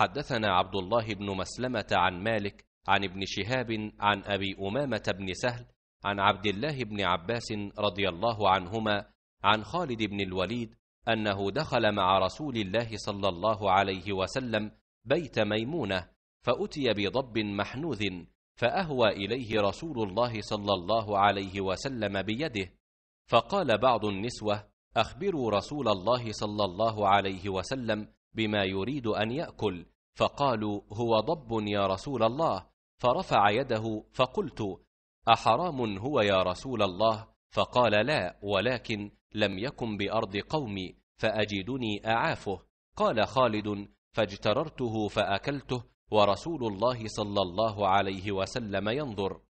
حدثنا عبد الله بن مسلمة عن مالك عن ابن شهاب عن أبي أمامة بن سهل عن عبد الله بن عباس رضي الله عنهما عن خالد بن الوليد أنه دخل مع رسول الله صلى الله عليه وسلم بيت ميمونة فأتي بضب محنوذ فأهوى إليه رسول الله صلى الله عليه وسلم بيده فقال بعض النسوة أخبروا رسول الله صلى الله عليه وسلم بما يريد أن يأكل فقالوا هو ضب يا رسول الله فرفع يده فقلت أحرام هو يا رسول الله فقال لا ولكن لم يكن بأرض قومي فأجدني أعافه قال خالد فاجتررته فأكلته ورسول الله صلى الله عليه وسلم ينظر